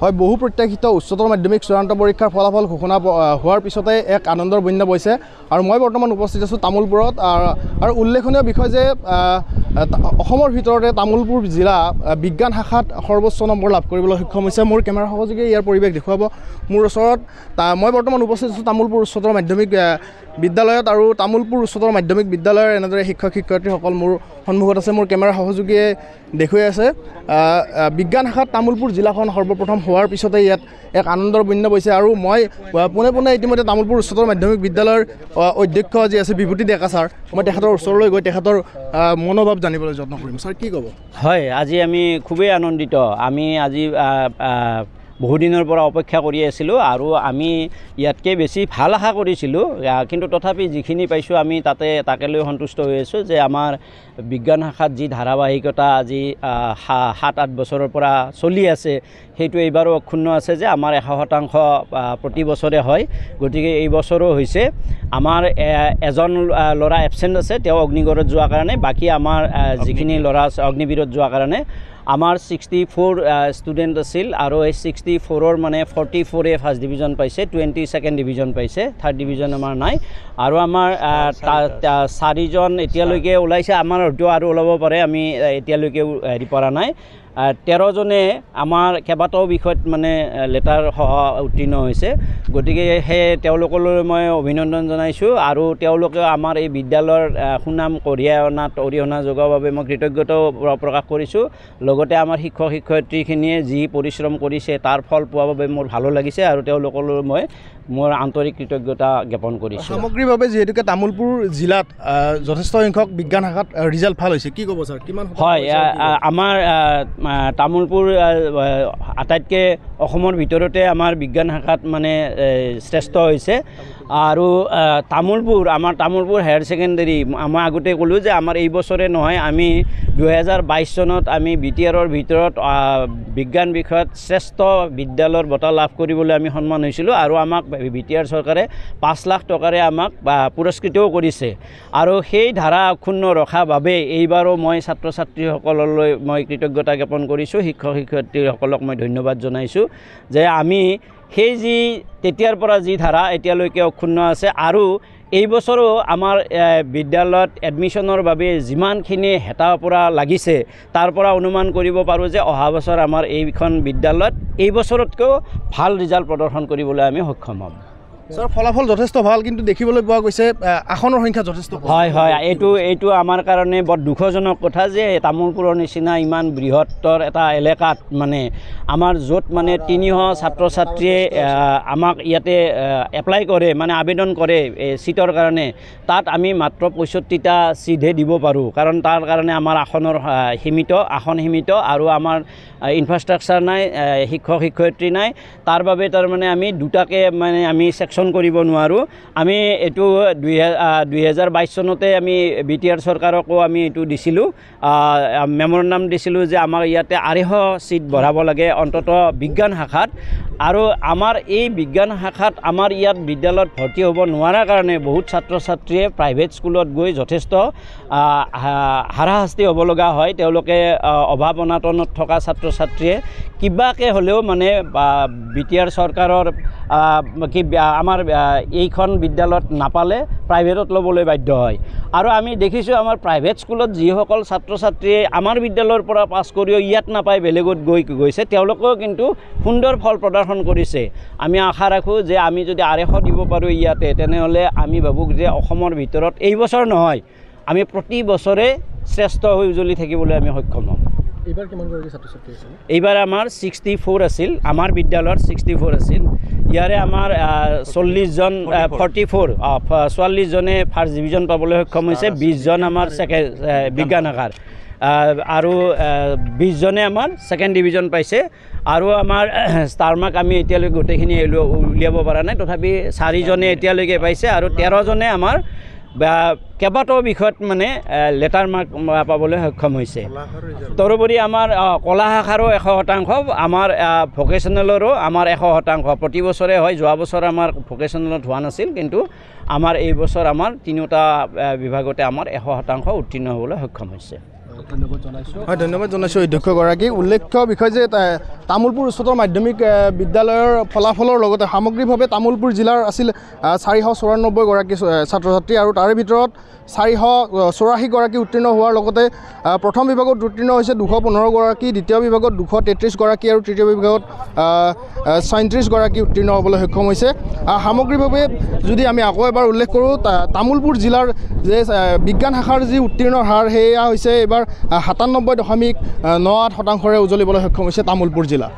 হয় বহু প্ৰত্যাশিত উচ্চতৰ মাধ্যমিক চূড়ান্ত পৰীক্ষাৰ ফলাফল ঘোষণা হোৱাৰ পিছতে এক আনন্দৰ বন্য বৈছে আৰু মই বৰ্তমান উপস্থিত আছোঁ তামোলপুৰত আৰু উল্লেখনীয় বিষয় যে অসমৰ ভিতৰতে তামোলপুৰ জিলা বিজ্ঞান শাখাত সৰ্বোচ্চ নম্বৰ লাভ কৰিবলৈ সক্ষম হৈছে মোৰ কেমেৰা সহযোগে ইয়াৰ পৰিৱেশ দেখুৱাব মোৰ ওচৰত মই বৰ্তমান উপস্থিত আছোঁ তামোলপুৰ উচ্চতৰ মাধ্যমিক বিদ্যালয়ত আৰু তামোলপুৰ উচ্চতৰ মাধ্যমিক বিদ্যালয়ৰ এনেদৰে শিক্ষক শিক্ষয়িত্ৰীসকল মোৰ সন্মুখত আছে মোৰ কেমেৰা সহযোগীয়ে দেখুৱাই আছে বিজ্ঞান শাখাত তামোলপুৰ জিলাখন সৰ্বপ্ৰথম হোৱাৰ পিছতে ইয়াত এক আনন্দৰ বন্য পৰিছে আৰু মই পোনে পোনে ইতিমধ্যে তামোলপুৰ উচ্চতৰ মাধ্যমিক বিদ্যালয়ৰ অধ্যক্ষ যি আছে বিভূতি ডেকা ছাৰ মই তেখেতৰ ওচৰলৈ গৈ তেখেতৰ মনোভাৱ আনিবলৈ যত্ন কৰিম ছাৰ কি ক'ব হয় আজি আমি খুবেই আনন্দিত আমি আজি বহুদিনৰ পৰা অপেক্ষা কৰি আছিলোঁ আৰু আমি ইয়াতকৈ বেছি ভাল আশা কৰিছিলোঁ কিন্তু তথাপি যিখিনি পাইছোঁ আমি তাতে তাকে লৈ সন্তুষ্ট হৈ আছোঁ যে আমাৰ বিজ্ঞান শাখাত যি ধাৰাবাহিকতা আজি সাত আঠ বছৰৰ পৰা চলি আছে সেইটো এইবাৰো অক্ষুণ্ণ আছে যে আমাৰ এশ শতাংশ প্ৰতি বছৰে হয় গতিকে এইবছৰো হৈছে আমাৰ এজন ল'ৰা এবচেণ্ট আছে তেওঁ অগ্নিগড়ত যোৱাৰ কাৰণে বাকী আমাৰ যিখিনি ল'ৰা আছে অগ্নিবীৰত যোৱাৰ কাৰণে আমাৰ ছিক্সটি ফ'ৰ ষ্টুডেণ্ট আছিল আৰু এই ছিক্সটি ফ'ৰৰ মানে ফৰ্টি ফ'ৰে ফাৰ্ষ্ট ডিভিজন পাইছে টুৱেণ্টি ছেকেণ্ড ডিভিজন পাইছে থাৰ্ড ডিভিজন আমাৰ নাই আৰু আমাৰ চাৰিজন এতিয়ালৈকে ওলাইছে আমাৰ হয়তো আৰু ওলাব পাৰে আমি এতিয়ালৈকে হেৰি পৰা নাই তেৰজনে আমাৰ কেইবাটাও বিষয়ত মানে লেটাৰসহ উত্তীৰ্ণ হৈছে গতিকে সেই তেওঁলোকলৈ মই অভিনন্দন জনাইছোঁ আৰু তেওঁলোকেও আমাৰ এই বিদ্যালয়ৰ সুনাম কঢ়িয়াই অনাত অৰিহণা যোগোৱাৰ বাবে মই কৃতজ্ঞতাও প্ৰকাশ কৰিছোঁ লগতে আমাৰ শিক্ষক শিক্ষয়িত্ৰীখিনিয়ে যি পৰিশ্ৰম কৰিছে তাৰ ফল পোৱাৰ বাবে মোৰ ভালো লাগিছে আৰু তেওঁলোকলৈ মই মোৰ আন্তৰিক কৃতজ্ঞতা জ্ঞাপন কৰিছোঁ সামগ্ৰিকভাৱে যিহেতুকে তামোলপুৰ জিলাত যথেষ্ট সংখ্যক বিজ্ঞান শাখাত ৰিজাল্ট ভাল হৈছে কি ক'ব ছাৰ কিমান হয় আমাৰ তামোলপুৰ আটাইতকৈ অসমৰ ভিতৰতে আমাৰ বিজ্ঞান শাখাত মানে শ্ৰেষ্ঠ হৈছে আৰু তামোলপুৰ আমাৰ তামোলপুৰ হায়াৰ ছেকেণ্ডেৰী মই আগতে ক'লোঁ যে আমাৰ এই বছৰে নহয় আমি দুহেজাৰ বাইছ চনত আমি বি টি আৰৰ ভিতৰত বিজ্ঞান বিষয়ত শ্ৰেষ্ঠ বিদ্যালয়ৰ বঁটা লাভ কৰিবলৈ আমি সন্মান হৈছিলোঁ আৰু আমাক বি টি আৰ চৰকাৰে পাঁচ লাখ টকাৰে আমাক পুৰস্কৃতও কৰিছে আৰু সেই ধাৰা অক্ষুণ্ণ ৰখাৰ বাবে এইবাৰো মই ছাত্ৰ ছাত্ৰীসকললৈ মই কৃতজ্ঞতা জ্ঞাপন কৰিছোঁ শিক্ষক শিক্ষয়িত্ৰীসকলক মই ধন্যবাদ জনাইছোঁ যে আমি সেই যি তেতিয়াৰ পৰা যি ধাৰা এতিয়ালৈকে অক্ষুণ্ণ আছে আৰু এই বছৰো আমাৰ বিদ্যালয়ত এডমিশ্যনৰ বাবে যিমানখিনি হেতা পৰা লাগিছে তাৰ পৰা অনুমান কৰিব পাৰোঁ যে অহা বছৰ আমাৰ এইখন বিদ্যালয়ত এই বছৰতকৈও ভাল ৰিজাল্ট প্ৰদৰ্শন কৰিবলৈ আমি সক্ষম হ'ম ফলাফল যথেষ্ট ভাল কিন্তু দেখিবলৈ পোৱা গৈছে আসনৰ সংখ্যা যথেষ্ট হয় হয় এইটো এইটো আমাৰ কাৰণে বৰ দুখজনক কথা যে তামোলপুৰৰ নিচিনা ইমান বৃহত্তৰ এটা এলেকাত মানে আমাৰ য'ত মানে তিনিশ ছাত্ৰ ছাত্ৰীয়ে আমাক ইয়াতে এপ্লাই কৰে মানে আবেদন কৰে চিটৰ কাৰণে তাত আমি মাত্ৰ পঁয়ষষ্ঠিটা ছিটহে দিব পাৰোঁ কাৰণ তাৰ কাৰণে আমাৰ আসনৰ সীমিত আসন সীমিত আৰু আমাৰ ইনফ্ৰাষ্ট্ৰাকচাৰ নাই শিক্ষক শিক্ষয়িত্ৰী নাই তাৰ বাবে তাৰমানে আমি দুটাকে মানে আমি ছেকশ্যন সমৰ্থন কৰিব নোৱাৰোঁ আমি এইটো দুই দুহেজাৰ বাইছ চনতে আমি বি টি আৰ চৰকাৰকো আমি এইটো দিছিলোঁ নাম দিছিলোঁ যে আমাৰ ইয়াতে আঢ়ৈশ ছিট বঢ়াব লাগে অন্ততঃ বিজ্ঞান শাখাত আৰু আমাৰ এই বিজ্ঞান শাখাত আমাৰ ইয়াত বিদ্যালয়ত ভৰ্তি হ'ব নোৱাৰাৰ কাৰণে বহুত ছাত্ৰ ছাত্ৰীয়ে প্ৰাইভেট স্কুলত গৈ যথেষ্ট হাৰাশাস্তি হ'ব লগা হয় তেওঁলোকে অভাৱ অনাটনত থকা ছাত্ৰ ছাত্ৰীয়ে কিবাকৈ হ'লেও মানে বি টি আৰ চৰকাৰৰ কি আমাৰ আমাৰ এইখন বিদ্যালয়ত নাপালে প্ৰাইভেটত ল'বলৈ বাধ্য হয় আৰু আমি দেখিছোঁ আমাৰ প্ৰাইভেট স্কুলত যিসকল ছাত্ৰ ছাত্ৰীয়ে আমাৰ বিদ্যালয়ৰ পৰা পাছ কৰিও ইয়াত নাপায় বেলেগত গৈ গৈছে তেওঁলোকেও কিন্তু সুন্দৰ ফল প্ৰদৰ্শন কৰিছে আমি আশা ৰাখোঁ যে আমি যদি আঢ়ৈশ দিব পাৰোঁ ইয়াতে তেনেহ'লে আমি ভাবোঁ যে অসমৰ ভিতৰত এই বছৰ নহয় আমি প্ৰতি বছৰে শ্ৰেষ্ঠ হৈ উজ্বলি থাকিবলৈ আমি সক্ষম হ'ম এইবাৰ কিমানগৰাকী ছাত্ৰ ছাত্ৰী আছিল এইবাৰ আমাৰ ছিক্সটি ফ'ৰ আছিল আমাৰ বিদ্যালয়ৰ ছিক্সটি ফ'ৰ আছিল ইয়াৰে আমাৰ চল্লিছজন ফৰ্টি ফ'ৰ অঁ চৌৰাল্লিছজনে ফাৰ্ষ্ট ডিভিজন পাবলৈ সক্ষম হৈছে বিছজন আমাৰ ছেকেণ্ড বিজ্ঞান শাখাৰ আৰু বিছজনে আমাৰ ছেকেণ্ড ডিভিজন পাইছে আৰু আমাৰ ষ্টাৰমাক আমি এতিয়ালৈকে গোটেইখিনি উলিয়াব পৰা নাই তথাপি চাৰিজনে এতিয়ালৈকে পাইছে আৰু তেৰজনে আমাৰ কেইবাটাও বিষয়ত মানে লেটাৰ মাৰ্ক পাবলৈ সক্ষম হৈছে তদুপৰি আমাৰ কলা শাখাৰো এশ শতাংশ আমাৰ ভকেচনেলৰো আমাৰ এশ শতাংশ প্ৰতি বছৰে হয় যোৱা বছৰ আমাৰ ভকেচনেলত হোৱা নাছিল কিন্তু আমাৰ এই বছৰ আমাৰ তিনিওটা বিভাগতে আমাৰ এশ শতাংশ উত্তীৰ্ণ হ'বলৈ সক্ষম হৈছে হয় ধন্যবাদ জনাইছোঁ অধ্যক্ষগৰাকী উল্লেখ্য বিষয় যে তামোলপুৰ উচ্চতৰ মাধ্যমিক বিদ্যালয়ৰ ফলাফলৰ লগতে সামগ্ৰিকভাৱে তামোলপুৰ জিলাৰ আছিল চাৰিশ চৌৰান্নব্বৈগৰাকী ছাত্ৰ ছাত্ৰী আৰু তাৰে ভিতৰত চাৰিশ চৌৰাশীগৰাকী উত্তীৰ্ণ হোৱাৰ লগতে প্ৰথম বিভাগত উত্তীৰ্ণ হৈছে দুশ পোন্ধৰগৰাকী দ্বিতীয় বিভাগত দুশ তেত্ৰিছগৰাকী আৰু তৃতীয় বিভাগত ছয়ত্ৰিছগৰাকী উত্তীৰ্ণ হ'বলৈ সক্ষম হৈছে সামগ্ৰিকভাৱে যদি আমি আকৌ এবাৰ উল্লেখ কৰোঁ তামোলপুৰ জিলাৰ যে বিজ্ঞান শাখাৰ যি উত্তীৰ্ণৰ হাৰ সেয়া হৈছে এইবাৰ এইবাৰ সাতানব্বৈ দশমিক ন আঠ শতাংশৰে উজলিবলৈ সক্ষম হৈছে তামোলপুৰ জিলা